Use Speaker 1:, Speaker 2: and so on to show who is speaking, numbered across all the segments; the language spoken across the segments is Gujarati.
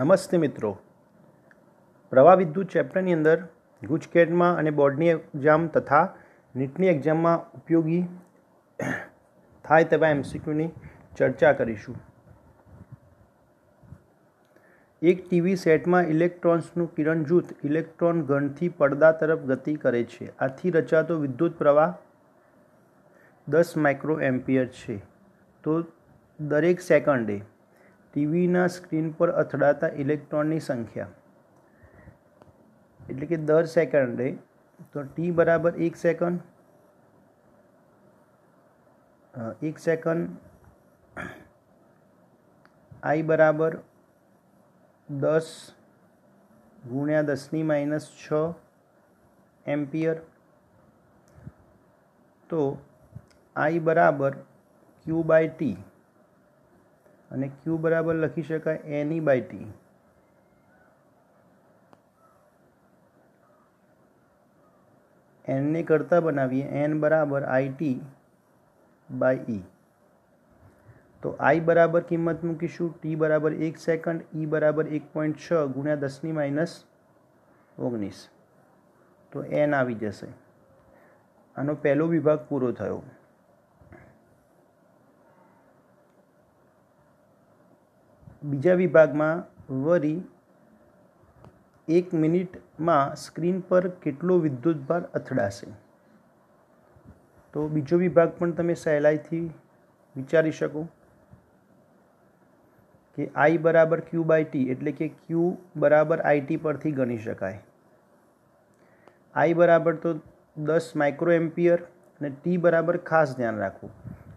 Speaker 1: નમસ્તે મિત્રો પ્રવાહ વિદ્યુત ચેપ્ટરની અંદર ગુજકેટમાં અને બોર્ડની એક્ઝામ તથા નીટની એક્ઝામમાં ઉપયોગી થાય તેવા એમસીક્યુની ચર્ચા કરીશું એક ટીવી સેટમાં ઇલેક્ટ્રોન્સનું કિરણ જૂથ ઇલેક્ટ્રોન ઘનથી પડદા તરફ ગતિ કરે છે આથી રચાતો વિદ્યુત પ્રવાહ દસ માઇક્રો એમ્પિયર છે તો દરેક સેકન્ડે ટીવીના સ્ક્રીન પર અથડાતા ઇલેક્ટ્રોનની સંખ્યા એટલે કે દર સેકન્ડે તો ટી બરાબર એક સેકન્ડ એક સેકન્ડ આઈ બરાબર દસ ગુણ્યા દસની માઇનસ છ એમ્પિયર તો આઈ બરાબર ક્યુ બાય ટી અને ક્યુ બરાબર લખી શકાય એની બાય e ટી એનને કરતાં બનાવીએ એન બરાબર આઈટી બાય ઈ તો આઈ બરાબર કિંમત મૂકીશું ટી બરાબર એક સેકન્ડ ઈ e બરાબર એક પોઈન્ટ છ ગુણ્યા દસની માઇનસ ઓગણીસ તો એન આવી જશે આનો પહેલો વિભાગ પૂરો થયો બીજા વિભાગમાં વરી એક મિનિટમાં સ્ક્રીન પર કેટલો વિદ્યુતભાર અથડાશે તો બીજો વિભાગ પણ તમે સહેલાઈથી વિચારી શકો કે આઈ બરાબર ક્યુ બાય ટી એટલે કે ક્યુ બરાબર આઈટી પરથી ગણી શકાય આઈ બરાબર તો દસ માઇક્રો એમ્પિયર અને ટી બરાબર ખાસ ધ્યાન રાખવું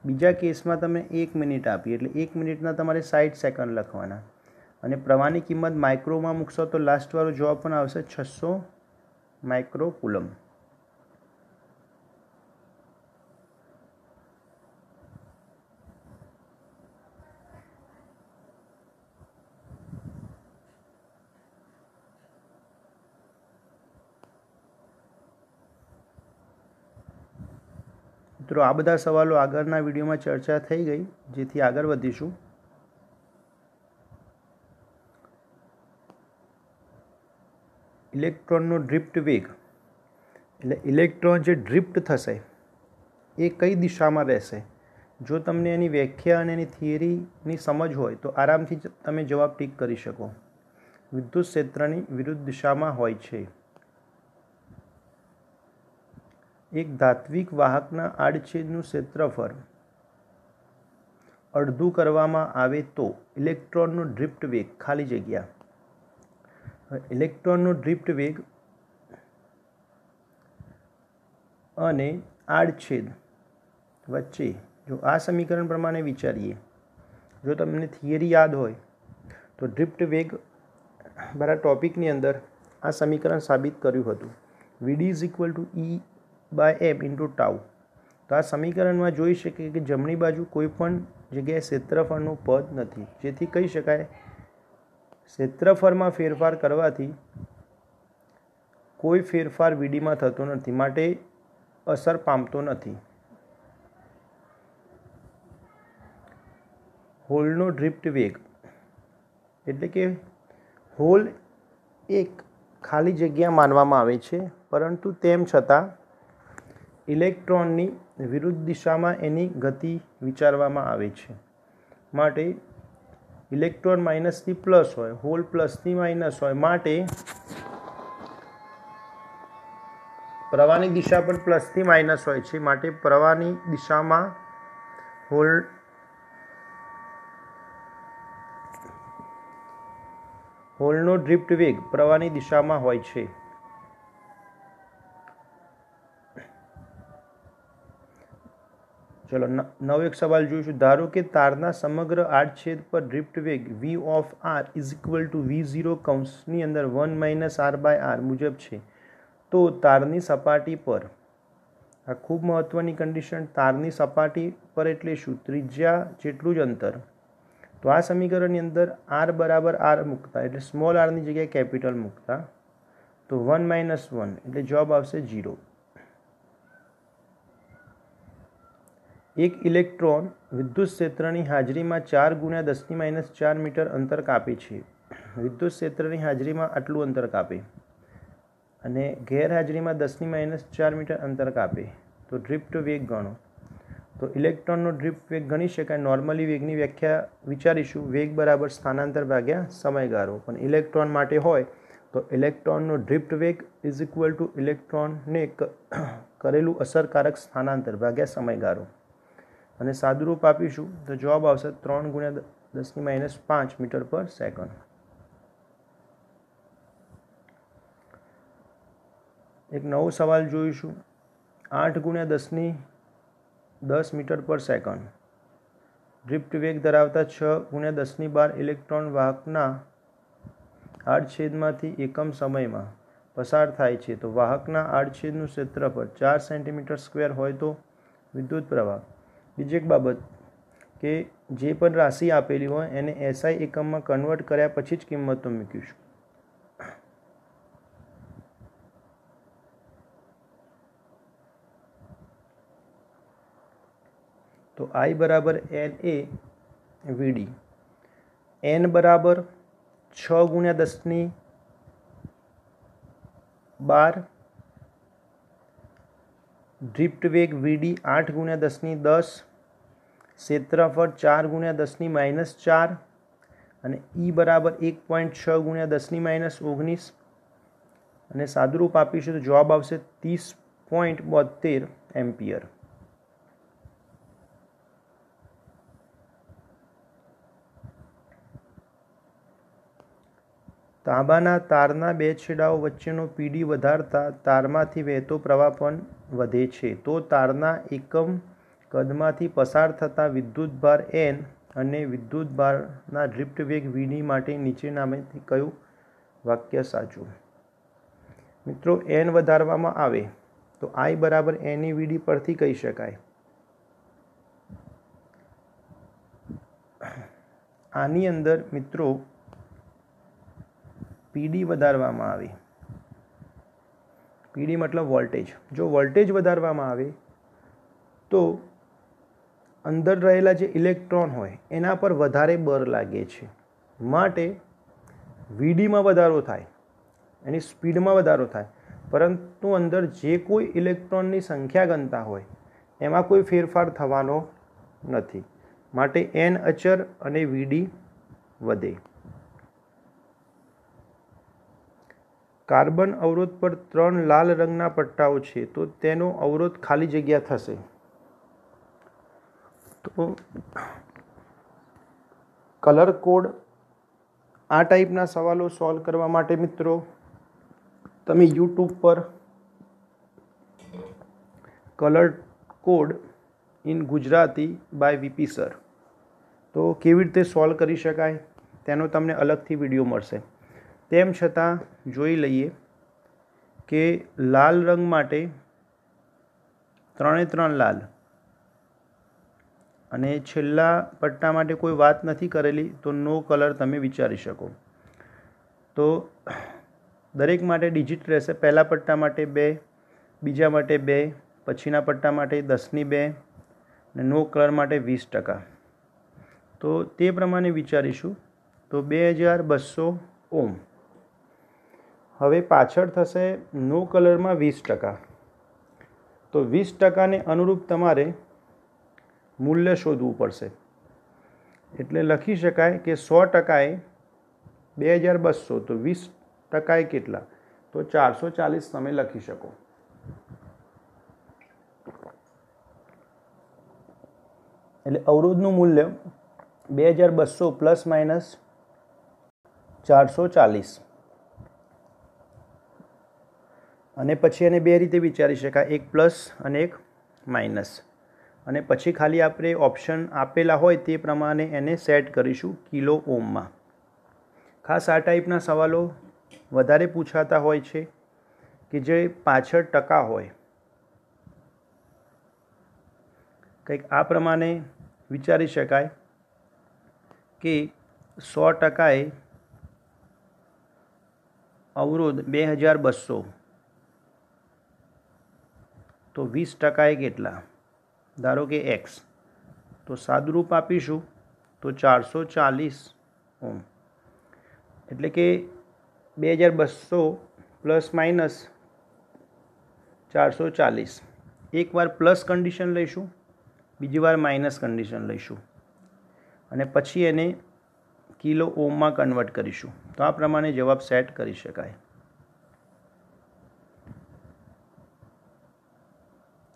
Speaker 1: બીજા કેસમાં તમે એક મિનિટ આપી એટલે એક મિનિટના તમારે સાઠ સેકન્ડ લખવાના અને પ્રવાહની કિંમત માઇક્રોમાં મૂકશો તો લાસ્ટવાળો જવાબ પણ આવશે છસો માઇક્રો કુલમ મિત્રો આ બધા સવાલો આગળના વિડીયોમાં ચર્ચા થઈ ગઈ જેથી આગળ વધીશું ઇલેક્ટ્રોનનો ડ્રિફ્ટ વેગ એટલે ઇલેક્ટ્રોન જે ડ્રિફ્ટ થશે એ કઈ દિશામાં રહેશે જો તમને એની વ્યાખ્યા અને એની થિયરીની સમજ હોય તો આરામથી તમે જવાબ ટીક કરી શકો વિદ્યુત ક્ષેત્રની વિરુદ્ધ દિશામાં હોય છે એક ધાત્વિક વાહકના આડછેદનું ક્ષેત્રફળ અડધું કરવામાં આવે તો ઇલેક્ટ્રોનનો ડ્રિફ્ટ વેગ ખાલી જગ્યા ઇલેક્ટ્રોનનો ડ્રિફ્ટ વેગ અને આડછેદ વચ્ચે જો આ સમીકરણ પ્રમાણે વિચારીએ જો તમને થિયરી યાદ હોય તો ડ્રિફ્ટ વેગ મારા ટોપિકની અંદર આ સમીકરણ સાબિત કર્યું હતું VD is equal to E by M into tau તો આ સમીકરણમાં જોઈ શકીએ કે જમણી બાજુ કોઈ પણ જગ્યાએ ક્ષેત્રફળનું પદ નથી જેથી કહી શકાય ક્ષેત્રફળમાં ફેરફાર કરવાથી કોઈ ફેરફાર વીડીમાં થતો નથી માટે અસર પામતો નથી હોલનો ડ્રિફ્ટ વેગ એટલે કે હોલ એક ખાલી જગ્યા માનવામાં આવે છે પરંતુ તેમ છતાં ઇલેક્ટ્રોનની વિરુદ્ધ દિશામાં એની ગતિ વિચારવામાં આવે છે માટે ઇલેક્ટ્રોન માઇનસથી પ્લસ હોય હોલ પ્લસથી માઇનસ હોય માટે પ્રવાહની દિશા પણ પ્લસથી માઇનસ હોય છે માટે પ્રવાહની દિશામાં હોલ હોલનો ડ્રિફ્ટ વેગ પ્રવાહની દિશામાં હોય છે ચલો નવ એક સવાલ જોઈશું ધારો કે તારના સમગ્ર આડછેદ પર ડ્રિફ્ટ વેગ V of R is equal to V zero કૌંસની અંદર one minus R by R મુજબ છે તો તારની સપાટી પર આ ખૂબ મહત્ત્વની કન્ડિશન તારની સપાટી પર એટલે શું ત્રિજ્યા જેટલું જ અંતર તો આ સમીકરણની અંદર આર બરાબર આર મૂકતા એટલે સ્મોલ આરની જગ્યાએ કેપિટલ મૂકતા તો વન માઇનસ વન એટલે જવાબ આવશે જીરો એક ઇલેક્ટ્રોન વિદ્યુત ક્ષેત્રની હાજરીમાં ચાર ગુણ્યા દસની માઇનસ ચાર મીટર અંતર કાપે છે વિદ્યુત ક્ષેત્રની હાજરીમાં આટલું અંતર કાપે અને ગેરહાજરીમાં દસની માઇનસ ચાર મીટર અંતર કાપે તો ડ્રિફ્ટ વેગ ગણો તો ઇલેક્ટ્રોનનો ડ્રિફ્ટ વેગ ગણી શકાય નોર્મલી વેગની વ્યાખ્યા વિચારીશું વેગ બરાબર સ્થાનાંતર ભાગ્યા સમયગાળો પણ ઇલેક્ટ્રોન માટે હોય તો ઇલેક્ટ્રોનનો ડ્રિફ્ટ વેગ ઇઝ ઇક્વલ ટુ ઇલેક્ટ્રોનને કરેલું અસરકારક સ્થાનાંતર ભાગ્યા સમયગાળો અને સાદુરૂપ આપીશું તો જવાબ આવશે ત્રણ ગુણ્યા દસની માઇનસ પાંચ મીટર પર સેકન્ડ એક નવો સવાલ જોઈશું આઠ ગુણ્યા દસની દસ મીટર પર સેકન્ડ ડ્રિફ્ટ વેગ ધરાવતા છ ગુણ્યા દસની બાર ઇલેક્ટ્રોન વાહકના આડછેદમાંથી એકમ સમયમાં પસાર થાય છે તો વાહકના આડછેદનું ક્ષેત્રફળ ચાર સેન્ટીમીટર સ્ક્વેર હોય તો વિદ્યુત પ્રવાહ બીજી એક બાબત કે જે પણ રાશિ આપેલી હોય એને એસઆઈ એકમમાં કન્વર્ટ કર્યા પછી જ કિંમતો મૂકીશું તો આઈ બરાબર એન એ વીડી એન બરાબર છ ગુણ્યા દસની બાર ડ્રિફ્ટ વેગ વીડી આઠ ગુણ્યા દસની દસ ક્ષેત્રફળ ચાર ગુણ્યા દસની માઇનસ ચાર અને ઈ e બરાબર એક પોઈન્ટ છ ગુણ્યા દસની માઇનસ ઓગણીસ અને સાદુરૂપ આપીશું તો જવાબ આવશે ત્રીસ પોઈન્ટ બોતેર એમ્પિયર તાંબાના તારના બે છેડાઓ વચ્ચેનો પીડી વધારતા તારમાંથી વહેતો પ્રવાહ પણ વધે છે તો તારના એકમ કદમાંથી પસાર થતા વિદ્યુતભાર એન અને વિદ્યુતભારના ડ્રિફ્ટ વેગ વીની માટે નીચે નીચેનામાંથી કયું વાક્ય સાચું મિત્રો એન વધારવામાં આવે તો આઈ બરાબર એની વીડી પરથી કહી શકાય આની અંદર મિત્રો પીડી વધારવામાં આવે પીડી મતલબ વોલ્ટેજ જો વોલ્ટેજ વધારવામાં આવે તો અંદર રહેલા જે ઇલેક્ટ્રોન હોય એના પર વધારે બર લાગે છે માટે વીડીમાં વધારો થાય એની સ્પીડમાં વધારો થાય પરંતુ અંદર જે કોઈ ઇલેક્ટ્રોનની સંખ્યા ગણતા હોય એમાં કોઈ ફેરફાર થવાનો નથી માટે એન અચર અને વીડી વધે કાર્બન અવરોધ પર ત્રણ લાલ રંગના પટ્ટાઓ છે તો તેનો અવરોધ ખાલી જગ્યા થશે તો કલર કોડ આ ટાઈપના સવાલો સોલ્વ કરવા માટે મિત્રો તમે યુટ્યુબ પર colour code in Gujarati by VP sir તો કેવી રીતે સોલ્વ કરી શકાય તેનો તમને અલગથી વિડીયો મળશે તેમ છતાં જોઈ લઈએ કે લાલ રંગ માટે ત્રણે ત્રણ લાલ અને છેલ્લા પટ્ટા માટે કોઈ વાત નથી કરેલી તો નો કલર તમે વિચારી શકો તો દરેક માટે ડિજિટ રહેશે પહેલાં પટ્ટા માટે બે બીજા માટે બે પછીના પટ્ટા માટે દસની બે અને નો કલર માટે વીસ ટકા તો તે પ્રમાણે વિચારીશું તો બે હજાર બસો ઓમ હવે પાછળ થશે નો કલરમાં વીસ ટકા તો વીસ ટકાને અનુરૂપ તમારે મૂલ્ય શોધવું પડશે એટલે લખી શકાય કે સો ટકાએ બે હજાર બસો તો વીસ ટકાએ કેટલા તો ચારસો ચાલીસ તમે લખી શકો એટલે અવરોધનું મૂલ્ય બે હજાર બસો પ્લસ માઇનસ ચારસો ચાલીસ અને પછી એને બે રીતે વિચારી શકાય એક પ્લસ અને એક માઇનસ અને પછી ખાલી આપણે ઓપ્શન આપેલા હોય તે પ્રમાણે એને સેટ કરીશું કિલો ઓમમાં ખાસ આ ટાઈપના સવાલો વધારે પૂછાતા હોય છે કે જે પાછળ ટકા હોય કંઈક આ પ્રમાણે વિચારી શકાય કે સો ટકાએ અવરોધ બે હજાર બસો તો વીસ ટકાએ કેટલા ધારો કે એક્સ તો સાદુરૂપ આપીશું તો ચારસો ચાલીસ ઓમ એટલે કે બે હજાર બસો પ્લસ માઇનસ ચારસો ચાલીસ એકવાર પ્લસ કન્ડિશન લઈશું બીજી વાર માઇનસ કન્ડિશન લઈશું અને પછી એને કિલો ઓમમાં કન્વર્ટ કરીશું તો આ પ્રમાણે જવાબ સેટ કરી શકાય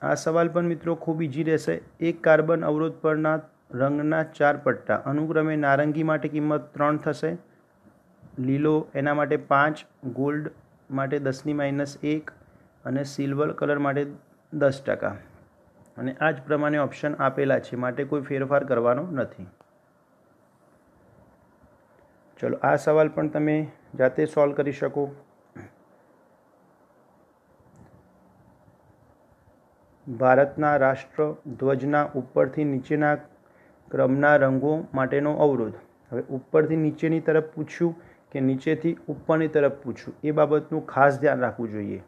Speaker 1: આ સવાલ પણ મિત્રો ખૂબ ઇઝી રહેશે એક કાર્બન અવરોધ પરના રંગના ચાર પટ્ટા અનુક્રમે નારંગી માટે કિંમત ત્રણ થશે લીલો એના માટે પાંચ ગોલ્ડ માટે દસની માઇનસ એક અને સિલ્વર કલર માટે દસ ટકા અને આ જ પ્રમાણે ઓપ્શન આપેલા છે માટે કોઈ ફેરફાર કરવાનો નથી ચલો આ સવાલ પણ તમે જાતે સોલ્વ કરી શકો ભારતના રાષ્ટ્ર ધ્વજના ઉપરથી નીચેના ક્રમના રંગો માટેનો અવરોધ હવે ઉપરથી નીચેની તરફ પૂછ્યું કે નીચેથી ઉપરની તરફ પૂછ્યું એ બાબતનું ખાસ ધ્યાન રાખવું જોઈએ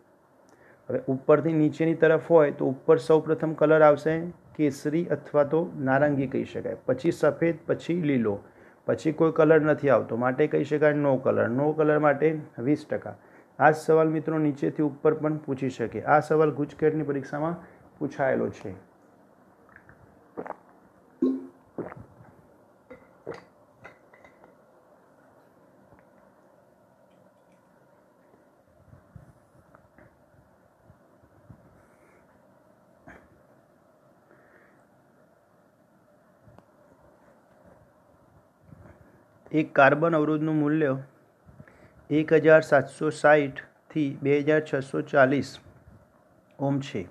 Speaker 1: હવે ઉપરથી નીચેની તરફ હોય તો ઉપર સૌપ્રથમ કલર આવશે કેસરી અથવા તો નારંગી કહી શકાય પછી સફેદ પછી લીલો પછી કોઈ કલર નથી આવતો માટે કહી શકાય નો કલર નો કલર માટે વીસ ટકા આ સવાલ મિત્રો નીચેથી ઉપર પણ પૂછી શકે આ સવાલ ગુજકેટની પરીક્ષામાં પૂછાયેલો છે એક કાર્બન અવરોધનું મૂલ્ય એક હજાર સાતસો સાહીઠથી બે હજાર છસો ચાલીસ ઓમ છે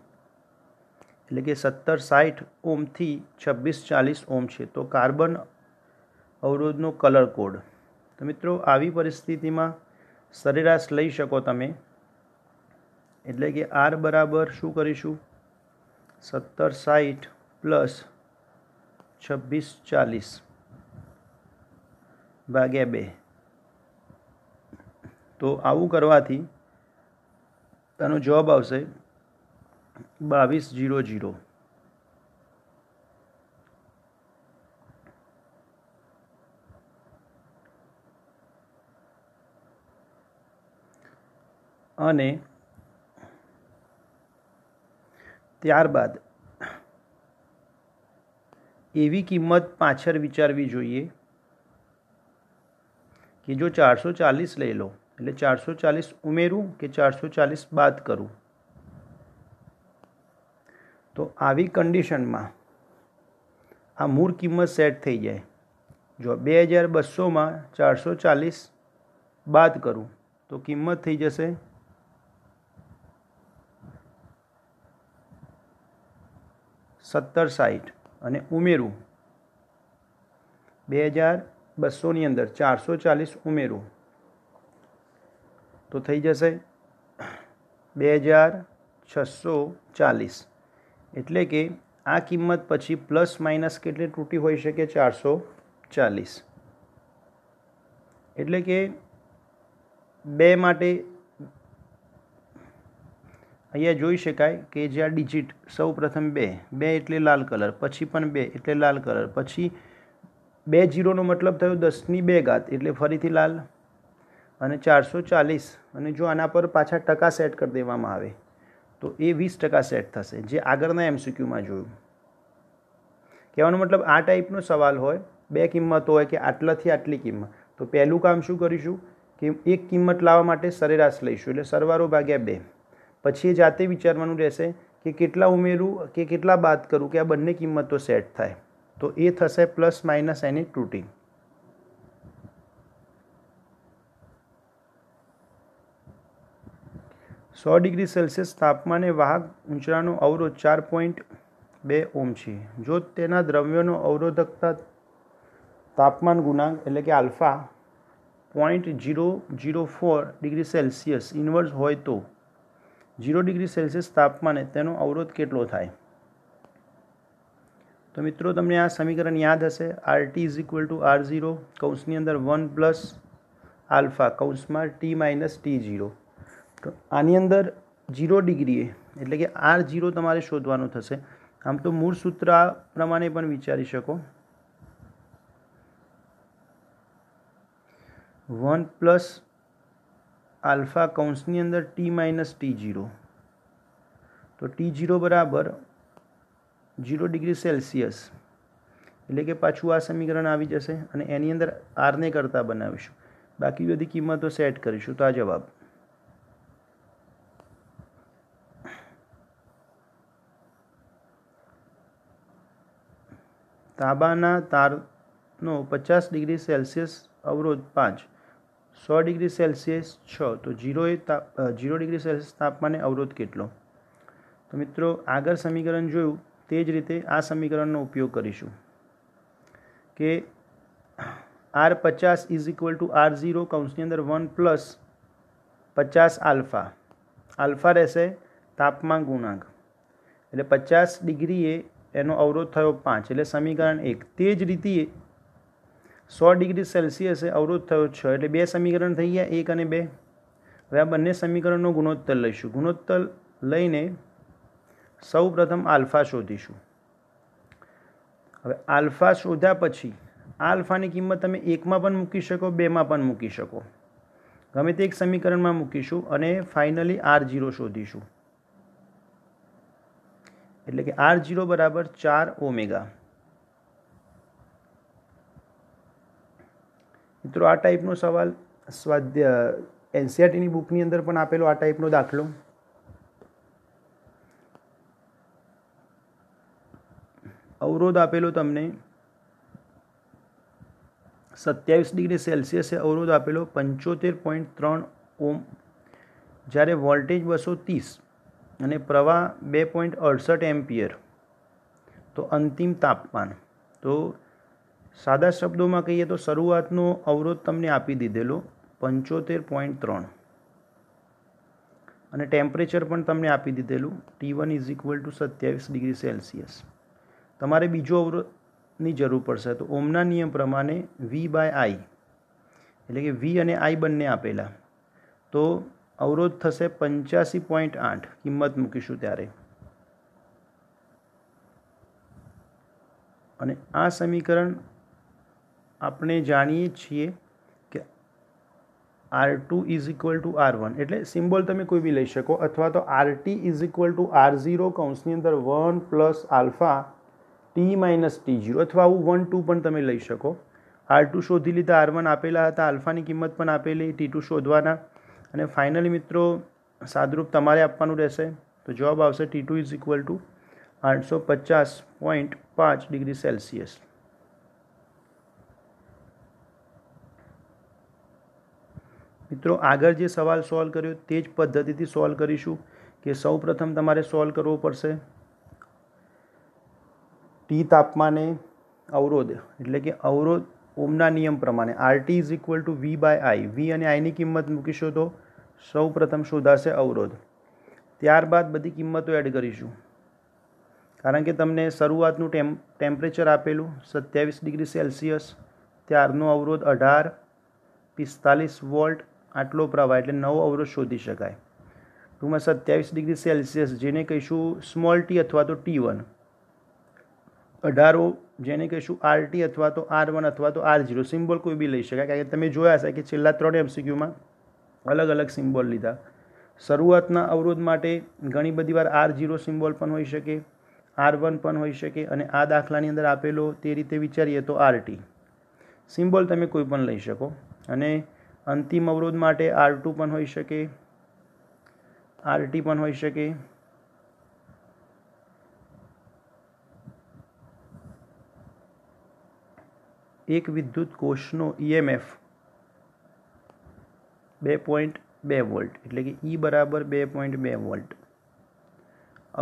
Speaker 1: એટલે કે સત્તર સાઠ ઓમથી છવ્વીસ ચાલીસ ઓમ છે તો કાર્બન અવરોધનો કલર કોડ તો મિત્રો આવી પરિસ્થિતિમાં સરેરાશ લઈ શકો તમે એટલે કે આર બરાબર શું કરીશું સત્તર સાઠ પ્લસ છવ્વીસ ચાલીસ ભાગ્યા બે તો આવું કરવાથી તેનો જવાબ આવશે बाईस जीरो जीरो त्यारबाद एवी किंमत पाचड़ विचार भी जो ये, कि जो चार सौ चालीस ले लो ए चार सौ चालीस उमरू के चार सौ चालीस बात करूँ તો આવી કન્ડિશનમાં આ મૂળ કિંમત સેટ થઈ જાય જો બે હજાર બસોમાં ચારસો ચાલીસ બાદ કરું તો કિંમત થઈ જશે સત્તર સાઠ અને ઉમેરું બે હજાર બસોની અંદર ચારસો ચાલીસ ઉમેરું તો થઈ જશે બે હજાર છસો ચાલીસ એટલે કે આ કિંમત પછી પ્લસ માઇનસ કેટલી ત્રુટી હોઈ શકે ચારસો ચાલીસ એટલે કે બે માટે અહીંયા જોઈ શકાય કે જે આ ડિજિટ સૌ પ્રથમ બે બે એટલે લાલ કલર પછી પણ બે એટલે લાલ કલર પછી બે જીરોનો મતલબ થયો દસની બે ઘાત એટલે ફરીથી લાલ અને ચારસો ચાલીસ અને જો આના પર પાછા ટકા સેટ કરી દેવામાં આવે તો એ વીસ ટકા સેટ થશે જે આગળના એમસીક્યુમાં જોયું કહેવાનો મતલબ આ ટાઈપનો સવાલ હોય બે કિંમતો હોય કે આટલાથી આટલી કિંમત તો પહેલું કામ શું કરીશું કે એક કિંમત લાવવા માટે સરેરાશ લઈશું એટલે સરવારો ભાગ્યા બે પછી એ જાતે વિચારવાનું રહેશે કે કેટલા ઉમેરું કે કેટલા બાદ કરું કે આ બંને કિંમતો સેટ થાય તો એ થશે પ્લસ માઇનસ એની ત્રુટી સો ડિગ્રી સેલ્સિયસ તાપમાને વાહક ઊંચરાનો અવરોધ ચાર પોઈન્ટ બે ઓમ છે જો તેના દ્રવ્યનો અવરોધકતા તાપમાન ગુણાંક એટલે કે alpha point zero zero four degree Celsius inverse હોય તો ઝીરો ડિગ્રી સેલ્સિયસ તાપમાને તેનો અવરોધ કેટલો થાય તો મિત્રો તમને આ સમીકરણ યાદ હશે R T is equal to R zero કૌંસની અંદર વન પ્લસ આલ્ફા કૌંસમાં ટી માઇનસ ટી જીરો તો આની અંદર ઝીરો ડિગ્રીએ એટલે કે આર ઝીરો તમારે શોધવાનું થશે આમ તો મૂળ સૂત્ર આ પ્રમાણે પણ વિચારી શકો વન પ્લસ આલ્ફા કૌંસની અંદર ટી માઇનસ ટી ઝીરો તો ટી ઝીરો બરાબર ઝીરો ડિગ્રી સેલ્સિયસ એટલે કે પાછું આ સમીકરણ આવી જશે અને એની અંદર આરને કરતાં બનાવીશું બાકી બધી કિંમતો સેટ કરીશું તો આ જવાબ તાંબાના તારનો પચાસ ડિગ્રી સેલ્સિયસ અવરોધ પાંચ સો ડિગ્રી સેલ્સિયસ છ તો જીરોએ તાપ જીરો ડિગ્રી સેલ્સિયસ તાપમાને અવરોધ કેટલો તો મિત્રો આગળ સમીકરણ જોયું તે જ રીતે આ સમીકરણનો ઉપયોગ કરીશું કે આર પચાસ is equal to R zero કૌંસની અંદર વન પ્લસ પચાસ આલ્ફા આલ્ફા રહેશે તાપમાન ગુણાંક એટલે પચાસ ડિગ્રીએ એનો અવરોધ થયો પાંચ એટલે સમીકરણ એક તે જ રીતે સો ડિગ્રી સેલ્સિયસે અવરોધ થયો છ એટલે બે સમીકરણ થઈ ગયા એક અને બે હવે આ બંને સમીકરણનો ગુણોત્તર લઈશું ગુણોત્તર લઈને સૌ પ્રથમ આલ્ફા શોધીશું હવે આલ્ફા શોધ્યા પછી આલ્ફાની કિંમત તમે એકમાં પણ મૂકી શકો બેમાં પણ મૂકી શકો ગમે તે એક સમીકરણમાં મૂકીશું અને ફાઇનલી આર જીરો શોધીશું એટલે કે આર જીરો બરાબર ચાર ઓમેગા મિત્રો આ ટાઈપનો સવાલ સ્વાધ્યાય એનસીઆરટીની બુકની અંદર પણ આપેલો આ ટાઈપનો દાખલો અવરોધ આપેલો તમને સત્યાવીસ ડિગ્રી સેલ્સિયસે અવરોધ આપેલો પંચોતેર પોઈન્ટ ત્રણ ઓમ જ્યારે વોલ્ટેજ બસો ત્રીસ અને પ્રવાહ બે પોઈન્ટ અડસઠ એમ્પિયર તો અંતિમ તાપમાન તો સાદા શબ્દોમાં કહીએ તો શરૂઆતનો અવરોધ તમને આપી દીધેલો પંચોતેર પોઈન્ટ ત્રણ અને ટેમ્પરેચર પણ તમને આપી દીધેલું T one is equal to સત્યાવીસ ડિગ્રી સેલ્સિયસ તમારે બીજો અવરોધની જરૂર પડશે તો ઓમના નિયમ પ્રમાણે વી બાય આઈ એટલે કે વી અને આઈ બંને આપેલા તો અવરોધ થશે પંચ્યાસી પોઈન્ટ આઠ કિંમત મૂકીશું ત્યારે અને આ સમીકરણ આપણે જાણીએ છીએ કે R two is equal to R one એટલે સિમ્બોલ તમે કોઈ બી લઈ શકો અથવા તો R T is equal to R zero કૌંસની અંદર one plus alpha T minus T zero અથવા આવું વન ટુ પણ તમે લઈ શકો આર ટુ શોધી લીધા આર વન આપેલા હતા આલ્ફાની કિંમત પણ આપેલી ટી ટુ શોધવાના અને ફાઇનલી મિત્રો સાદરૂપ તમારે આપવાનું રહેશે તો જવાબ આવશે T two is equal to આઠસો પચાસ પોઈન્ટ પાંચ ડિગ્રી સેલ્સિયસ મિત્રો આગળ જે સવાલ સોલ્વ કર્યો તે જ પદ્ધતિથી સોલ્વ કરીશું કે સૌ પ્રથમ તમારે સોલ્વ કરવો પડશે ટી તાપમાને અવરોધ એટલે કે અવરોધ ઓમના નિયમ પ્રમાણે RT is equal to V by I V અને આઈની કિંમત મૂકીશો તો સૌ પ્રથમ શોધાશે અવરોધ ત્યારબાદ બધી કિંમતો એડ કરીશું કારણ કે તમને શરૂઆતનું ટેમ ટેમ્પરેચર આપેલું સત્યાવીસ ડિગ્રી સેલ્સિયસ ત્યારનો અવરોધ અઢાર પિસ્તાલીસ વોલ્ટ આટલો પ્રવાહ એટલે નવો અવરોધ શોધી શકાય ટૂંકમાં સત્યાવીસ ડિગ્રી સેલ્સિયસ જેને કહીશું સ્મોલ ટી અથવા તો ટી વન અઢારો જેને કહીશું આરટી અથવા તો આર વન અથવા તો આર જીરો સિમ્બોલ કોઈ બી લઈ શકાય કારણ કે તમે જોયા હશે કે છેલ્લા ત્રણ એમસીક્યુમાં અલગ અલગ સિમ્બોલ લીધા શરૂઆતના અવરોધ માટે ઘણી બધી વાર આર જીરો સિમ્બોલ પણ હોઈ શકે આર વન પણ હોઈ શકે અને આ દાખલાની અંદર આપેલો તે રીતે વિચારીએ તો આરટી સિમ્બોલ તમે કોઈ પણ લઈ શકો અને અંતિમ અવરોધ માટે આર ટુ પણ હોઈ શકે આરટી પણ હોઈ શકે એક વિદ્યુત કોષનો ઈએમએફ e બે પોઈન્ટ બે વોલ્ટ એટલે કે ઈ e બરાબર બે પોઈન્ટ બે વોલ્ટ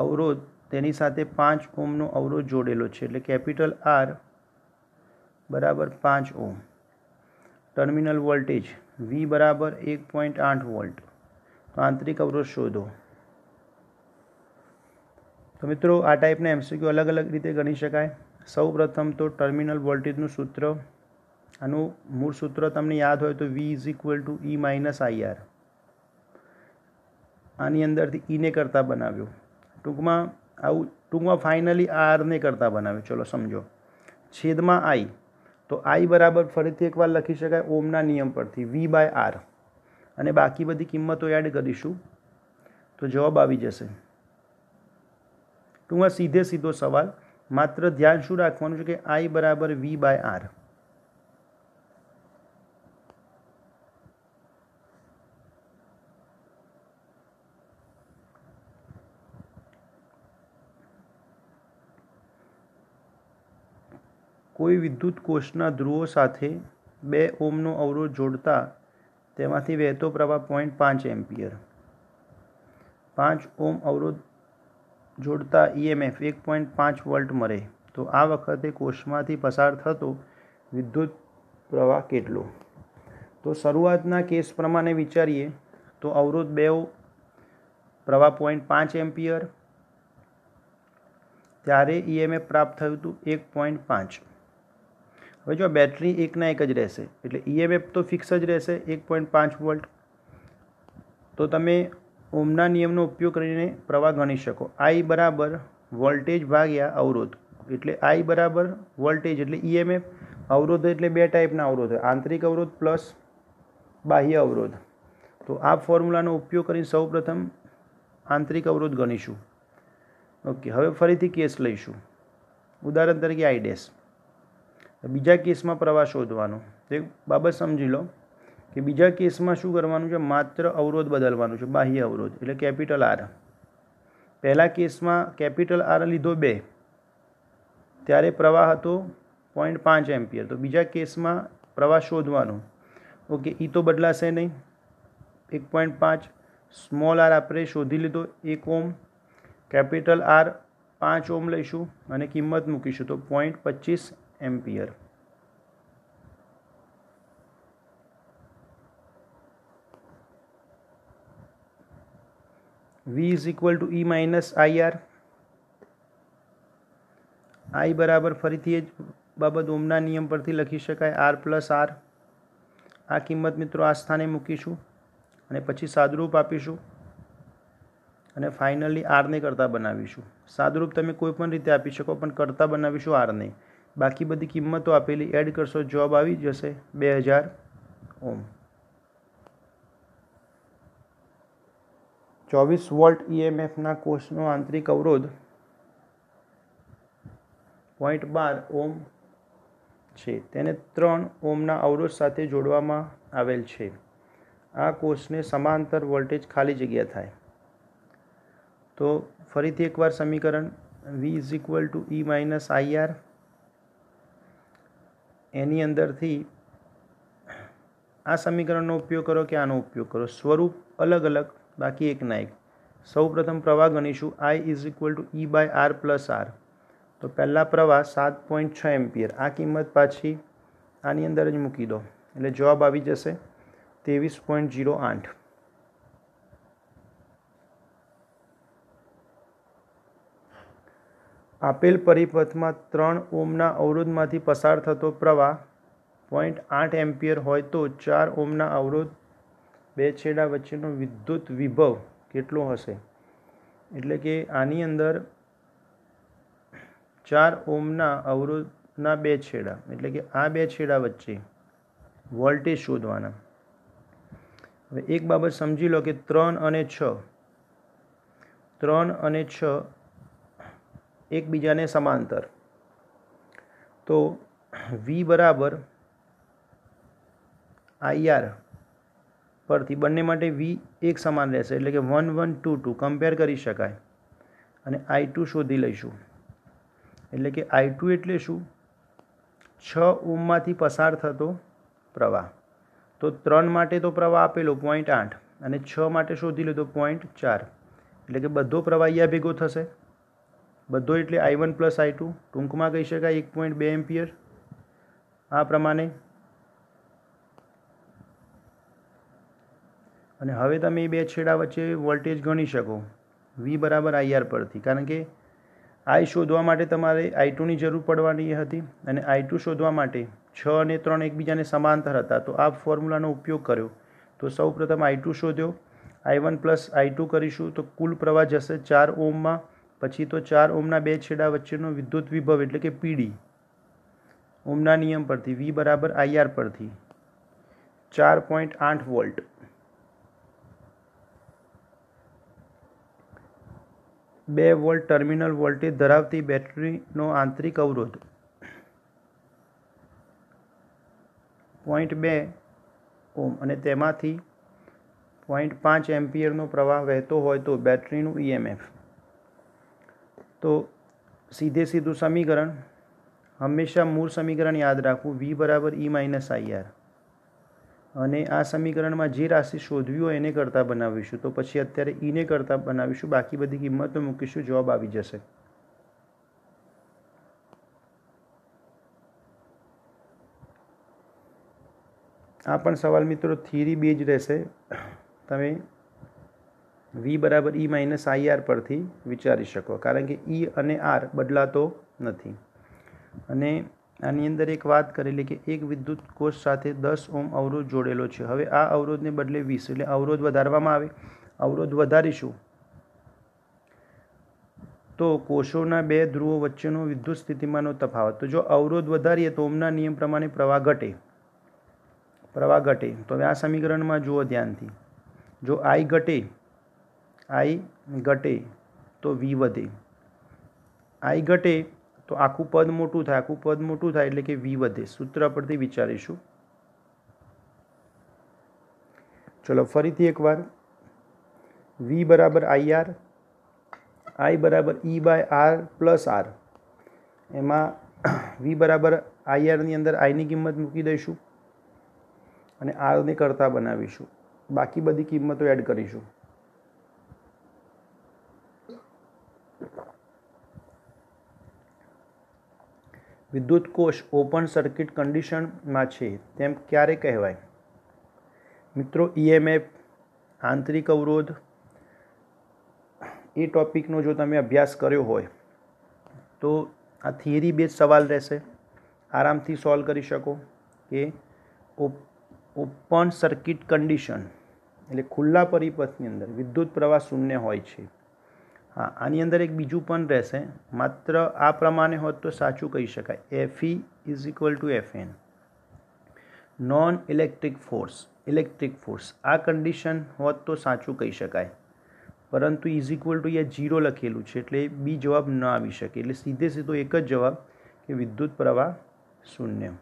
Speaker 1: અવરોધ તેની સાથે પાંચ ઓમનો અવરોધ જોડેલો છે એટલે કેપિટલ આર બરાબર પાંચ ઓમ ટર્મિનલ વોલ્ટેજ વી બરાબર એક પોઈન્ટ આઠ વોલ્ટ તો આંતરિક અવરોધ શોધો તો મિત્રો આ ટાઈપના એમસીક્યુ અલગ અલગ રીતે ગણી શકાય સૌપ્રથમ તો ટર્મિનલ વોલ્ટેજનું સૂત્ર આનું મૂળ સૂત્ર તમને યાદ હોય તો V is equal to E minus IR આની અંદરથી ઈને e કરતાં બનાવ્યું ટૂંકમાં આવું ટૂંકમાં ફાઇનલી આરને કરતાં બનાવ્યું ચલો સમજો છેદમાં આઈ તો આઈ બરાબર ફરીથી એકવાર લખી શકાય ઓમના નિયમ પરથી વી બાય આર અને બાકી બધી કિંમતો એડ કરીશું તો જવાબ આવી જશે ટૂંકમાં સીધે સીધો સવાલ માત્ર ધ્યાન શું રાખવાનું છે કે આઈ બરાબર વી બાય આર કોઈ વિદ્યુત કોષના ધ્રુવો સાથે બે ઓમનો અવરોધ જોડતા તેમાંથી વહેતો પ્રવાહ પોઈન્ટ પાંચ એમ્પિયર પાંચ ઓમ અવરોધ જોડતા ઈએમએફ e એક પોઈન્ટ પાંચ વોલ્ટ મળે તો આ વખતે કોષમાંથી પસાર થતો વિદ્યુત પ્રવાહ કેટલો તો શરૂઆતના કેસ પ્રમાણે વિચારીએ તો અવરોધ બે પ્રવાહ પોઈન્ટ પાંચ એમ્પિયર ત્યારે ઈએમએફ e પ્રાપ્ત થયું હતું એક પોઈન્ટ પાંચ હવે જો બેટરી એકના એક જ રહેશે એટલે ઈએમએફ e તો ફિક્સ જ રહેશે એક પોઈન્ટ પાંચ વોલ્ટ તો તમે ઓહ્મના નિયમનો ઉપયોગ કરીને પ્રવાહ ગણી શકો આઈ બરાબર વોલ્ટેજ ભાગ્યા અવરોધ એટલે આઈ બરાબર વોલ્ટેજ એટલે ઈએમએફ અવરોધ એટલે બે ટાઈપના અવરોધ આંતરિક અવરોધ પ્લસ બાહ્ય અવરોધ તો આ ફોર્મ્યુલાનો ઉપયોગ કરીને સૌપ્રથમ આંતરિક અવરોધ ગણીશું ઓકે હવે ફરીથી કેસ લઈશું ઉદાહરણ તરીકે આઈ બીજા કેસમાં પ્રવાહ શોધવાનો તે બાબત સમજી લો કે બીજા કેસમાં શું કરવાનું છે માત્ર અવરોધ બદલવાનું છે બાહ્ય અવરોધ એટલે કેપિટલ આર પહેલા કેસમાં કેપિટલ આર લીધો બે ત્યારે પ્રવાહ હતો પોઈન્ટ પાંચ એમ્પિયર તો બીજા કેસમાં પ્રવાહ શોધવાનો ઓકે એ તો બદલાશે નહીં એક પોઈન્ટ પાંચ સ્મોલ આર આપણે શોધી લીધો એક ઓમ કેપિટલ આર પાંચ ઓમ લઈશું અને કિંમત મૂકીશું તો પોઈન્ટ પચીસ ampere V is equal to E minus I R I બરાબર ફરીથી એ જ બાબત ઓમના નિયમ પરથી લખી શકાય આર પ્લસ આર આ કિંમત મિત્રો આ સ્થાને મૂકીશું અને પછી સાદરૂપ આપીશું અને ફાઇનલી આરને કરતાં બનાવીશું સાદરૂપ તમે કોઈપણ રીતે આપી શકો પણ કરતાં બનાવીશું આરને બાકી બધી કિંમતો આપેલી એડ કરશો જોબ આવી જશે બે હજાર ઓમ ચોવીસ વોલ્ટ ઈએમએફના e કોષનો આંતરિક અવરોધ પોઈન્ટ બાર ઓમ છે તેને ત્રણ ઓમના અવરોધ સાથે જોડવામાં આવેલ છે આ કોષને સમાંતર વોલ્ટેજ ખાલી જગ્યા થાય તો ફરીથી એકવાર સમીકરણ V is equal to E minus IR એની અંદરથી આ સમીકરણનો ઉપયોગ કરો કે આનો ઉપયોગ કરો સ્વરૂપ અલગ અલગ બાકી એક ના એક સૌપ્રથમ પ્રવાહ ગણીશું I is equal to E by R plus R તો પહેલાં પ્રવાહ સાત પોઈન્ટ છ એમ્પિયર આ કિંમત પાછી આની અંદર જ મૂકી દો એટલે જવાબ આવી જશે ત્રેવીસ પોઈન્ટ જીરો આઠ આપેલ પરિપથમાં ત્રણ ઓમના અવરોધમાંથી પસાર થતો પ્રવાહ પોઈન્ટ આઠ એમ્પિયર હોય તો ચાર ઓમના અવરોધ બે છેડા વચ્ચેનો વિદ્યુત વિભવ કેટલો હશે એટલે કે આની અંદર ચાર ઓમના અવરોધના બે છેડા એટલે કે આ બે છેડા વચ્ચે વોલ્ટેજ શોધવાના હવે એક બાબત સમજી લો કે ત્રણ અને છ ત્રણ અને છ એકબીજાને સમાંતર તો વી બરાબર આઈઆર પરથી બંને માટે વી એક સમાન રહેશે એટલે કે one one two two compare કરી શકાય અને આઈ ટુ શોધી લઈશું એટલે કે આઈ ટુ એટલે શું છ ઓમમાંથી પસાર થતો પ્રવાહ તો ત્રણ માટે તો પ્રવાહ આપેલો પોઈન્ટ આઠ અને છ માટે શોધી લીધો પોઈન્ટ ચાર એટલે કે બધો પ્રવાહ અહીંયા ભેગો થશે બધો એટલે I one plus I two ટૂંકમાં કહી શકાય એક પોઈન્ટ બે એમ્પિયર આ પ્રમાણે અને હવે તમે એ બે છેડા વચ્ચે વોલ્ટેજ ગણી શકો વી બરાબર આઈઆર પરથી કારણ કે આઈ શોધવા માટે તમારે આઈ ટુની જરૂર પડવાની હતી અને આઈ ટુ શોધવા માટે છ અને ત્રણ એકબીજાને સમાંતર હતા તો આ ફોર્મ્યુલાનો ઉપયોગ કર્યો તો સૌ પ્રથમ આઈ ટુ શોધ્યો I one plus I two કરીશું તો કુલ પ્રવાહ જશે ચાર ઓમમાં પછી તો ચાર ઓમના બે છેડા વચ્ચેનો વિદ્યુત વિભવ એટલે કે પીડી ઓમના નિયમ પરથી વી બરાબર આઈઆર પરથી ચાર પોઈન્ટ આઠ વોલ્ટ બે વોલ્ટ ટર્મિનલ વોલ્ટેજ ધરાવતી બેટરીનો આંતરિક અવરોધ પોઈન્ટ બે ઓમ અને તેમાંથી પોઈન્ટ પાંચ એમ્પિયરનો પ્રવાહ વહેતો હોય તો બેટરીનું ઈએમએફ e તો સીધે સીધું સમીકરણ હંમેશા મૂળ સમીકરણ યાદ રાખવું વી બરાબર ઈ માઇનસ આઈઆર અને આ સમીકરણમાં જે રાશિ શોધવી હોય એને કરતાં બનાવીશું તો પછી અત્યારે ઈને કરતાં બનાવીશું બાકી બધી કિંમતો મૂકીશું જવાબ આવી જશે આ પણ સવાલ મિત્રો થિયરી બે જ રહેશે તમે વી બરાબર ઈ માઇનસ આઈ આર પરથી વિચારી શકો કારણ કે ઈ અને આર બદલાતો નથી અને આની અંદર એક વાત કરેલી કે એક વિદ્યુત કોષ સાથે દસ ઓમ અવરોધ જોડેલો છે હવે આ અવરોધને બદલે વીસ એટલે અવરોધ વધારવામાં આવે અવરોધ વધારીશું તો કોષોના બે ધ્રુવો વચ્ચેનો વિદ્યુત સ્થિતિમાંનો તફાવત તો જો અવરોધ વધારીએ તો ઓમના નિયમ પ્રમાણે પ્રવાહ ઘટે પ્રવાહ ઘટે તો હવે આ સમીકરણમાં જુઓ ધ્યાનથી જો આઈ ઘટે આઈ ઘટે તો વી વધે આઈ ઘટે તો આખું પદ મોટું થાય આખું પદ મોટું થાય એટલે કે વી વધે સૂત્ર પરથી વિચારીશું ચલો ફરીથી એકવાર વી બરાબર આઈઆર આઈ બરાબર E by R plus R એમાં વી બરાબર આઈઆરની અંદર આઈની કિંમત મૂકી દઈશું અને આરને કરતાં બનાવીશું બાકી બધી કિંમતો એડ કરીશું વિદ્યુત કોષ ઓપન સર્કિટ કન્ડિશનમાં છે તેમ ક્યારે કહેવાય મિત્રો ઈએમએફ આંતરિક અવરોધ એ ટૉપિકનો જો તમે અભ્યાસ કર્યો હોય તો આ થિયરી બે સવાલ રહેશે આરામથી સોલ્વ કરી શકો કે ઓપન સર્કિટ કન્ડિશન એટલે ખુલ્લા પરિપથની અંદર વિદ્યુત પ્રવાહ શૂન્ય હોય છે હા આની અંદર એક બીજું પણ રહેશે માત્ર આ પ્રમાણે હોત તો સાચું કહી શકાય F FE is equal to F N non electric force electric force આ કન્ડિશન હોત તો સાચું કહી શકાય પરંતુ ઇઝ ઇક્વલ ટુ અહીંયા ઝીરો લખેલું છે એટલે બી જવાબ ન આવી શકે એટલે સીધે સીધો એક જ જવાબ કે વિદ્યુત પ્રવાહ શૂન્ય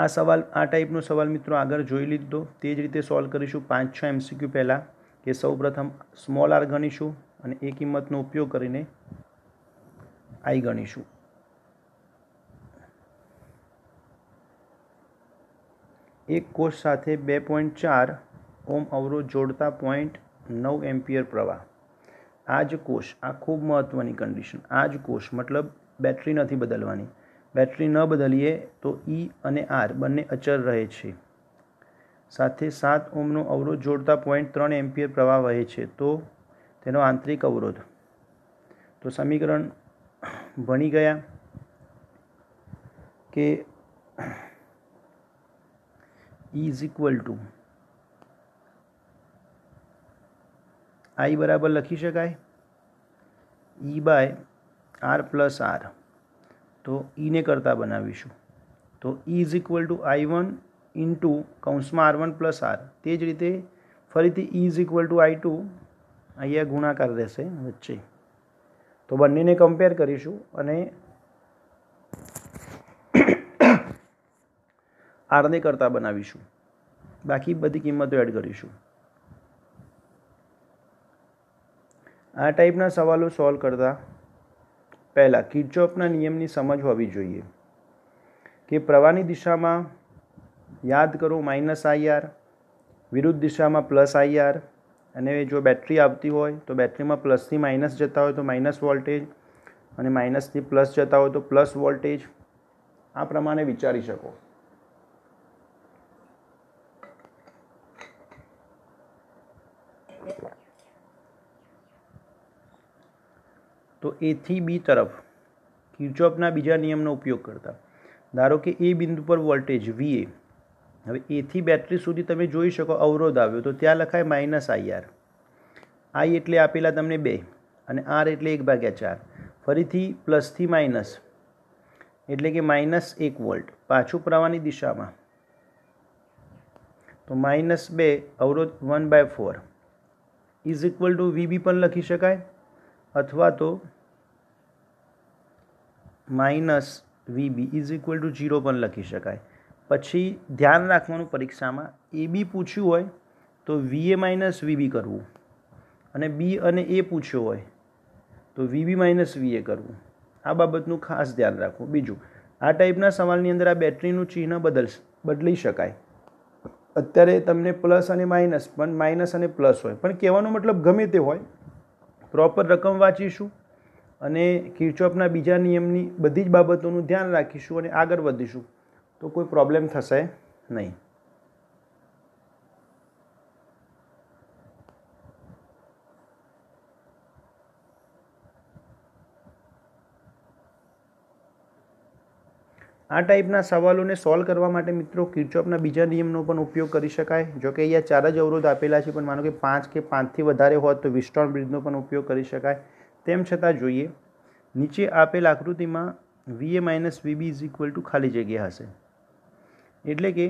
Speaker 1: આ સવાલ આ ટાઈપનો સવાલ મિત્રો આગળ જોઈ લીધો તે જ રીતે સોલ્વ કરીશું પાંચ છ એમસીક્યુ પહેલાં કે સૌ પ્રથમ સ્મોલ આર ગણીશું અને એ કિંમતનો ઉપયોગ કરીને આઈ ગણીશું એક કોષ સાથે બે પોઈન્ટ ચાર ઓમ અવરોધ જોડતા પોઈન્ટ નવ એમ્પિયર પ્રવાહ આ જ કોષ આ ખૂબ મહત્ત્વની કન્ડિશન આ જ કોષ મતલબ બેટરી નથી બદલવાની બેટરી ન બદલીએ તો ઈ e અને આર બંને અચર રહે છે સાથે સાત ઓમનો અવરોધ જોડતા પોઈન્ટ ત્રણ એમ્પિયર પ્રવાહ વહે છે તો તેનો આંતરિક અવરોધ તો સમીકરણ ભણી ગયા કે ઇઝ ઇક્વલ ટુ આઈ બરાબર લખી શકાય E by R plus R તો ઈને કરતાં બનાવીશું તો E is equal to I one into કૌંસમાં આર વન પ્લસ આર તે જ રીતે ફરીથી E is equal to I two અહીંયા ગુણાકાર રહેશે વચ્ચે તો બંનેને કમ્પેર કરીશું અને આરને કરતાં બનાવીશું બાકી બધી કિંમતો એડ કરીશું આ ટાઈપના સવાલો સોલ્વ કરતાં પહેલાં કિર્ચોફના નિયમની સમજ હોવી જોઈએ કે પ્રવાહની દિશામાં યાદ કરો માઇનસ આઈઆર વિરુદ્ધ દિશામાં પ્લસ આઈઆર અને જો બેટરી આવતી હોય તો બેટરીમાં પ્લસથી માઇનસ જતા હોય તો માઇનસ વોલ્ટેજ અને માઇનસથી પ્લસ જતા હોય તો પ્લસ વોલ્ટેજ આ પ્રમાણે વિચારી શકો તો એથી બી તરફ કિર્ચોફના બીજા નિયમનો ઉપયોગ કરતા ધારો કે એ બિંદુ પર વોલ્ટેજ વી એ હવે એથી બેટરી સુધી તમે જોઈ શકો અવરોધ આવ્યો તો ત્યાં લખાય માઇનસ આઈઆર આઈ એટલે આપેલા તમને બે અને આર એટલે એક ભાગ્યા ચાર ફરીથી પ્લસથી માઇનસ એટલે કે માઇનસ એક વોલ્ટ પાછું પ્રવાહની દિશામાં તો માઇનસ બે અવરોધ one by four is equal to VB પણ લખી શકાય અથવા તો minus VB is equal to zero પણ લખી શકાય પછી ધ્યાન રાખવાનું પરીક્ષામાં એ બી પૂછ્યું હોય તો વીએ માઇનસ વીબી કરવું અને બી અને એ પૂછ્યો હોય તો વીબી માઇનસ વી એ કરવું આ બાબતનું ખાસ ધ્યાન રાખવું બીજું આ ટાઈપના સવાલની અંદર આ બેટરીનું ચિહ્ન બદલ બદલી શકાય અત્યારે તમને પ્લસ અને માઇનસ પણ માઇનસ અને પ્લસ હોય પણ કહેવાનો મતલબ ગમે તે હોય પ્રોપર રકમ વાંચીશું અને કિર્ચોફના બીજા નિયમની બધી જ બાબતોનું ધ્યાન રાખીશું અને આગળ વધીશું તો કોઈ પ્રોબ્લેમ થશે નહીં આ ટાઈપના સવાલોને સોલ્વ કરવા માટે મિત્રો કિર્ચોફના બીજા નિયમનો પણ ઉપયોગ કરી શકાય જો કે અહીંયા ચાર જ અવરોધ આપેલા છે પણ માનો કે પાંચ કે પાંચથી વધારે હોત તો વિસ્ટોન બ્રિજનો પણ ઉપયોગ કરી શકાય તેમ છતાં જોઈએ નીચે આપેલ આકૃતિમાં VA minus VB is equal to ખાલી જગ્યા હશે એટલે કે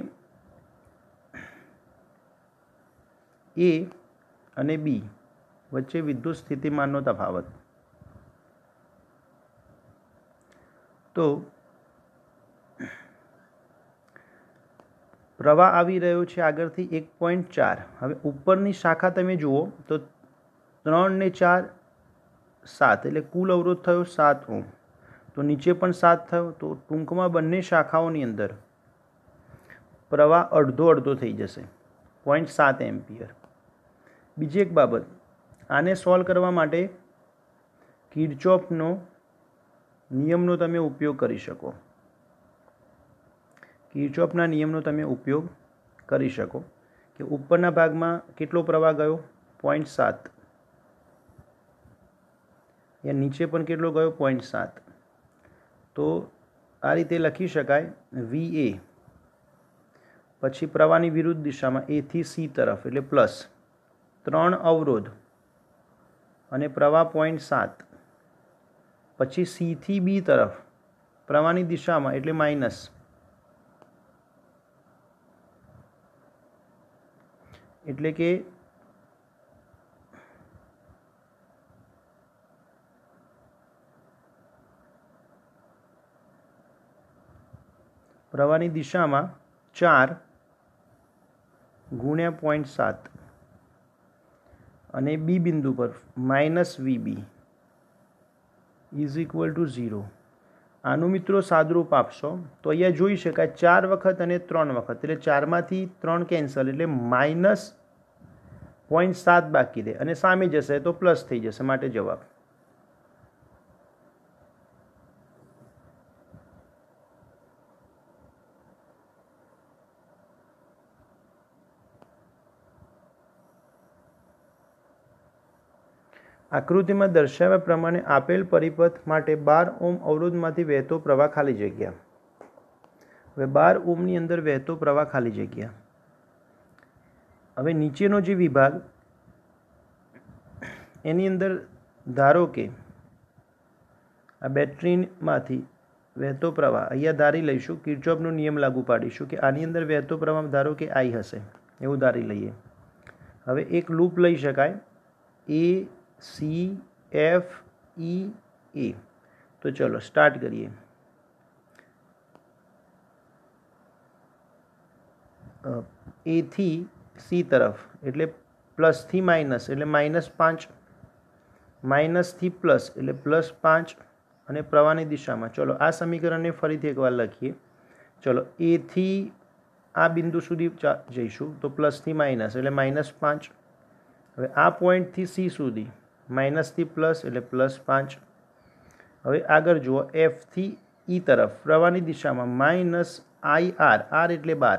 Speaker 1: એ અને બી વચ્ચે વિદ્યુત સ્થિતિમાનનો તફાવત તો પ્રવાહ આવી રહ્યો છે આગળથી એક પોઈન્ટ ચાર હવે ઉપરની શાખા તમે જુઓ તો ત્રણ ને ચાર સાત એટલે કુલ અવરોધ થયો સાત ઓમ તો નીચે પણ સાત થયો તો ટૂંકમાં બંને શાખાઓની અંદર પ્રવાહ અડધો અડધો થઈ જશે પોઈન્ટ સાત એમ્પિયર બીજી એક બાબત આને સોલ્વ કરવા માટે કિડચોપનો નિયમનો તમે ઉપયોગ કરી શકો કિર્ચોફના નિયમનો તમે ઉપયોગ કરી શકો કે ઉપરના ભાગમાં કેટલો પ્રવાહ ગયો પોઈન્ટ સાત એ નીચે પણ કેટલો ગયો પોઈન્ટ સાત તો આ રીતે લખી શકાય વી એ પછી પ્રવાહની વિરુદ્ધ દિશામાં એથી સી તરફ એટલે પ્લસ ત્રણ અવરોધ અને પ્રવાહ પોઈન્ટ સાત પછી સીથી બી તરફ પ્રવાહની દિશામાં એટલે માઇનસ એટલે કે પ્રવાહની દિશામાં ચાર ગુણ્યા પોઈન્ટ સાત અને બી બિંદુ પર minus VB is equal to zero આનું મિત્રો સાદરૂપ આપશો તો અહીંયા જોઈ શકાય ચાર વખત અને ત્રણ વખત એટલે ચારમાંથી ત્રણ કેન્સલ એટલે માઇનસ પોઈન્ટ સાત બાકી દે અને સામે જશે તો પ્લસ થઈ જશે માટે જવાબ આકૃતિમાં દર્શાવ્યા પ્રમાણે આપેલ પરિપથ માટે બાર ઓમ અવરોધમાંથી વહેતો પ્રવાહ ખાલી જગ્યા હવે બાર ઓમની અંદર વહેતો પ્રવાહ ખાલી જગ્યા હવે નીચેનો જે વિભાગ એની અંદર ધારો કે આ બેટરીમાંથી વહેતો પ્રવાહ અહીંયા ધારી લઈશું કિર્ચોફનો નિયમ લાગુ પાડીશું કે આની અંદર વહેતો પ્રવાહ ધારો કે આઈ હશે એવું ધારી લઈએ હવે એક લૂપ લઈ શકાય એ સી એફ ઇ એ તો ચલો સ્ટાર્ટ કરીએ એથી સી તરફ એટલે પ્લસથી માઇનસ એટલે માઇનસ પાંચ માઇનસથી પ્લસ એટલે પ્લસ પાંચ અને પ્રવાહની દિશામાં ચલો આ સમીકરણને ફરીથી એકવાર લખીએ ચલો એથી આ બિંદુ સુધી જઈશું તો પ્લસથી માઇનસ એટલે માઇનસ પાંચ હવે આ પોઈન્ટથી સી સુધી માઇનસથી પ્લસ એટલે પ્લસ પાંચ હવે આગળ જુઓ એફથી ઈ e તરફ પ્રવાહની દિશામાં માઇનસ આઈ આર આર એટલે બાર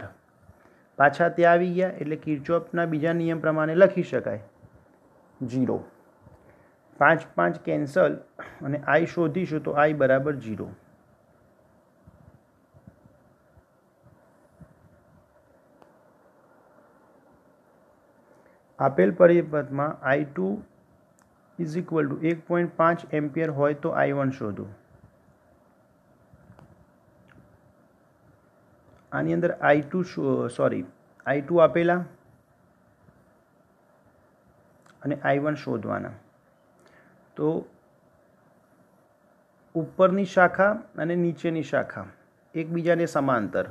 Speaker 1: પાછા ત્યાં આવી ગયા એટલે કિર્ચોફના બીજા નિયમ પ્રમાણે લખી શકાય જીરો પાંચ પાંચ કેન્સલ અને આઈ શોધીશું તો આઈ બરાબર જીરો આપેલ પરિપથમાં I two is equal to એક પોઈન્ટ પાંચ એમ્પિયર હોય તો આઈ વન શોધો આની અંદર I two sorry I two આપેલા અને આઈ વન શોધવાના તો ઉપરની શાખા અને નીચેની શાખા એકબીજાને સમાંતર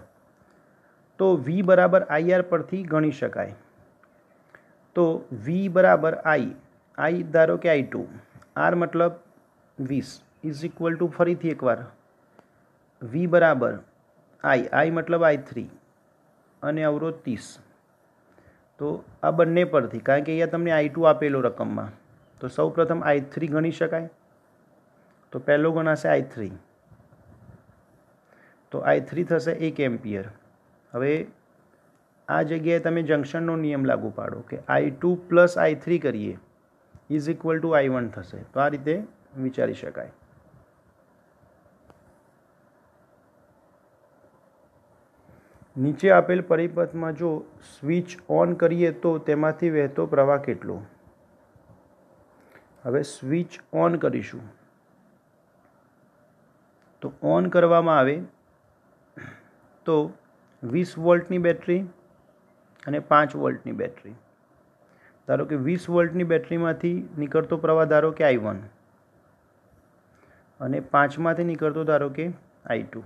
Speaker 1: તો વી બરાબર આઈઆર પરથી ગણી શકાય તો વી બરાબર આઈ આઈ ધારો કે આઈ ટુ આર મતલબ વીસ ઇઝ ઇક્વલ ટુ ફરીથી એકવાર વી બરાબર આઈ આઈ મતલબ આઈ થ્રી અને અવરોધ ત્રીસ તો આ બંને પરથી કારણ કે અહીંયા તમને આઈ ટુ આપેલો રકમમાં તો સૌ પ્રથમ આઈ થ્રી ગણી શકાય તો પહેલો ગણાશે આઈ થ્રી તો આઈ થ્રી થશે એક એમ્પિયર હવે આ જગ્યાએ તમે જંક્શનનો નિયમ લાગુ પાડો કે I two plus I three કરીએ is equal to I one થશે તો આ રીતે વિચારી શકાય નીચે આપેલ પરિપથમાં જો સ્વિચ ઓન કરીએ તો તેમાંથી વહેતો પ્રવાહ કેટલો હવે સ્વિચ ઓન કરીશું તો ઓન કરવામાં આવે તો વીસ વોલ્ટની બેટરી અને પાંચ વોલ્ટની બેટરી ધારો કે વીસ વોલ્ટની બેટરીમાંથી નીકળતો પ્રવાહ ધારો કે આઈ વન અને પાંચમાંથી નીકળતો ધારો કે આઈ ટુ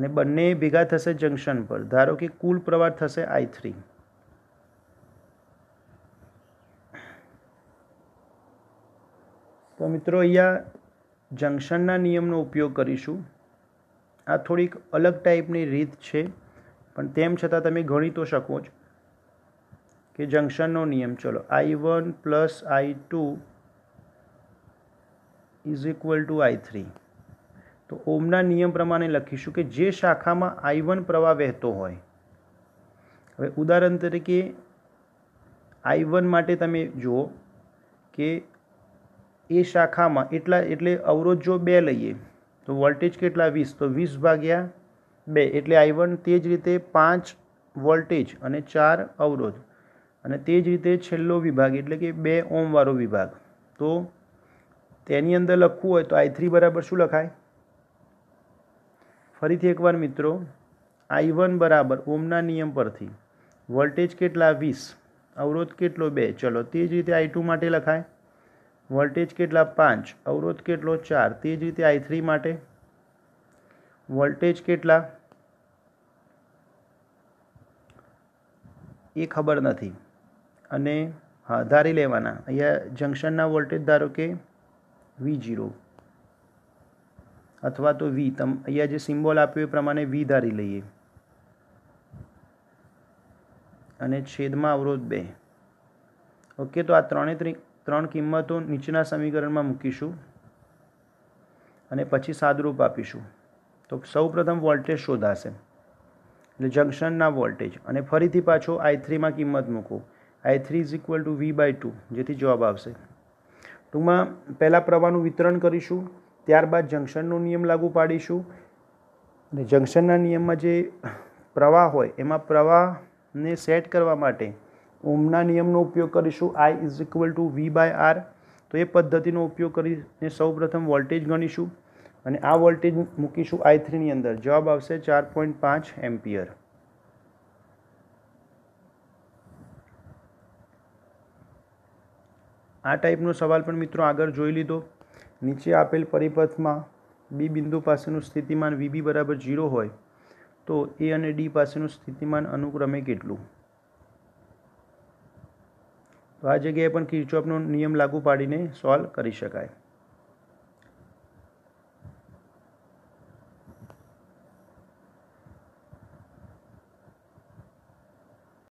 Speaker 1: અને બંને ભેગા થશે જંકશન પર ધારો કે કુલ પ્રવાહ થશે આઈ થ્રી તો મિત્રો અહીંયા જંકશનના નિયમનો ઉપયોગ કરીશું આ થોડીક અલગ ટાઈપની રીત છે પણ તેમ છતાં તમે ગણી તો શકો છો કે જંક્શનનો નિયમ ચલો I one plus I two is equal to I three તો ઓમના નિયમ પ્રમાણે લખીશું કે જે શાખામાં આઈ વન પ્રવાહ વહેતો હોય હવે ઉદાહરણ તરીકે આઈ વન માટે તમે જુઓ કે એ શાખામાં એટલા એટલે અવરોધ જો બે લઈએ તો વોલ્ટેજ કેટલા વીસ તો વીસ ભાગ્યા બે એટલે આઈ વન તે જ રીતે પાંચ વોલ્ટેજ અને ચાર અવરોધ અને તે જ રીતે છેલ્લો વિભાગ એટલે કે બે ઓમવાળો વિભાગ તો તેની અંદર લખવું હોય તો આઈ થ્રી બરાબર શું લખાય ફરીથી એકવાર મિત્રો આઈ વન બરાબર ઓમના નિયમ પરથી વોલ્ટેજ કેટલા વીસ અવરોધ કેટલો બે ચલો તે જ રીતે આઈ ટુ માટે લખાય વોલ્ટેજ કેટલા પાંચ અવરોધ કેટલો ચાર તે જ રીતે આઈ થ્રી માટે વોલ્ટેજ કેટલા એ ખબર નથી અને હા ધારી લેવાના અહીંયા જંકશનના વોલ્ટેજ ધારો કે વી જીરો અથવા તો વી તમ અહીંયા જે સિમ્બોલ આપ્યો એ પ્રમાણે વી ધારી લઈએ અને છેદમાં અવરોધ બે ઓકે તો આ ત્રણે ત્રણ કિંમતો નીચેના સમીકરણમાં મૂકીશું અને પછી સાદરૂપ આપીશું તો સૌપ્રથમ વોલ્ટેજ શોધાશે એટલે જંકશનના વોલ્ટેજ અને ફરીથી પાછો આઈ થ્રીમાં કિંમત મૂકો I three is equal to V by two જેથી જવાબ આવશે ટૂંકમાં પહેલાં પ્રવાહનું વિતરણ કરીશું ત્યારબાદ જંક્શનનો નિયમ લાગુ પાડીશું અને જંક્શનના નિયમમાં જે પ્રવાહ હોય એમાં પ્રવાહને સેટ કરવા માટે ઓમના નિયમનો ઉપયોગ કરીશું I is equal to V by R તો એ પદ્ધતિનો ઉપયોગ કરીને સૌપ્રથમ વોલ્ટેજ ગણીશું અને આ વોલ્ટેજ મૂકીશું આઈ થ્રીની અંદર જવાબ આવશે ચાર પોઈન્ટ પાંચ એમ્પિયર આ ટાઈપનો સવાલ પણ મિત્રો આગળ જોઈ લીધો નીચે આપેલ પરિપથમાં બી બિંદુ પાસેનું સ્થિતિમાન બી બરાબર ઝીરો હોય તો એ અને ડી પાસેનું સ્થિતિમાન અનુક્રમે કેટલું તો આ જગ્યાએ પણ કિર્ચોફનો નિયમ લાગુ પાડીને સોલ્વ કરી શકાય